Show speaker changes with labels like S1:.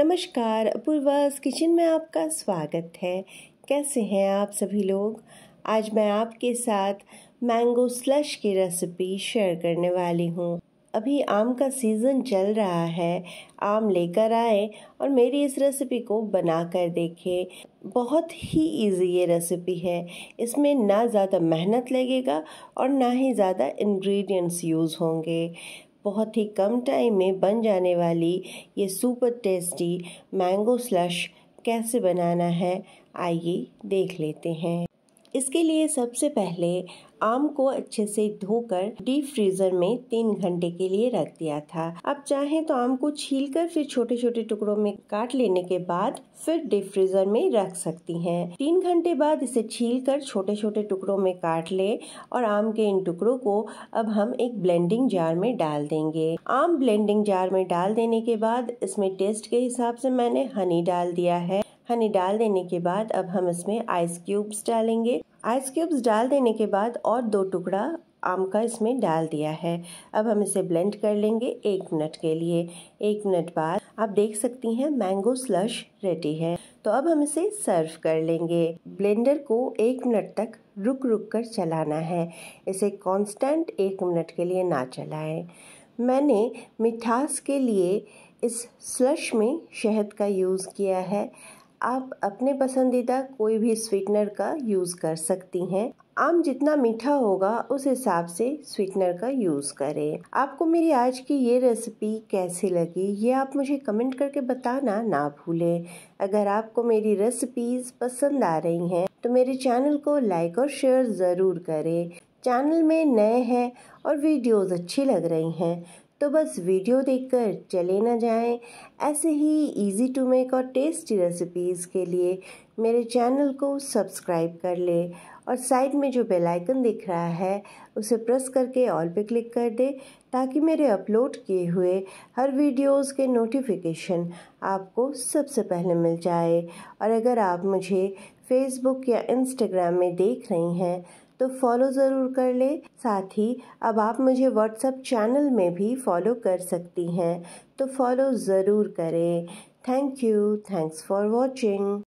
S1: नमस्कार अपूर्वास किचन में आपका स्वागत है कैसे हैं आप सभी लोग आज मैं आपके साथ मैंगो स्लश की रेसिपी शेयर करने वाली हूँ अभी आम का सीज़न चल रहा है आम लेकर आए और मेरी इस रेसिपी को बना कर देखें बहुत ही इजी ये रेसिपी है इसमें ना ज़्यादा मेहनत लगेगा और ना ही ज़्यादा इंग्रेडिएंट्स यूज़ होंगे बहुत ही कम टाइम में बन जाने वाली ये सुपर टेस्टी मैंगो स्लश कैसे बनाना है आइए देख लेते हैं इसके लिए सबसे पहले आम को अच्छे से धोकर डीप फ्रीजर में तीन घंटे के लिए रख दिया था अब चाहे तो आम को छीलकर फिर छोटे छोटे टुकड़ों में काट लेने के बाद फिर डीप फ्रीजर में रख सकती हैं। तीन घंटे बाद इसे छीलकर छोटे छोटे टुकड़ों में काट ले और आम के इन टुकड़ों को अब हम एक ब्लेंडिंग जार में डाल देंगे आम ब्लेंडिंग जार में डाल देने के बाद इसमें टेस्ट के हिसाब से मैंने हनी डाल दिया है हनी डाल देने के बाद अब हम इसमें आइस क्यूब्स डालेंगे आइस क्यूब्स डाल देने के बाद और दो टुकड़ा आम का इसमें डाल दिया है अब हम इसे ब्लेंड कर लेंगे एक मिनट के लिए एक मिनट बाद आप देख सकती हैं मैंगो स्लश रेडी है तो अब हम इसे सर्व कर लेंगे ब्लेंडर को एक मिनट तक रुक रुक कर चलाना है इसे कांस्टेंट एक मिनट के लिए ना चलाएं मैंने मिठास के लिए इस स्लश में शहद का यूज़ किया है आप अपने पसंदीदा कोई भी स्वीटनर का यूज़ कर सकती हैं आम जितना मीठा होगा उस हिसाब से स्वीटनर का यूज़ करें आपको मेरी आज की ये रेसिपी कैसी लगी ये आप मुझे कमेंट करके बताना ना भूलें अगर आपको मेरी रेसिपीज़ पसंद आ रही हैं तो मेरे चैनल को लाइक और शेयर ज़रूर करें चैनल में नए हैं और वीडियोस अच्छी लग रही हैं तो बस वीडियो देखकर चले ना जाएं ऐसे ही इजी टू मेक और टेस्टी रेसिपीज़ के लिए मेरे चैनल को सब्सक्राइब कर ले और साइड में जो बेल आइकन दिख रहा है उसे प्रेस करके ऑल पे क्लिक कर दे ताकि मेरे अपलोड किए हुए हर वीडियोस के नोटिफिकेशन आपको सबसे पहले मिल जाए और अगर आप मुझे फेसबुक या इंस्टाग्राम में देख रही हैं तो फॉलो ज़रूर कर लें साथ ही अब आप मुझे व्हाट्सअप चैनल में भी फॉलो कर सकती हैं तो फॉलो ज़रूर करें thank you thanks for watching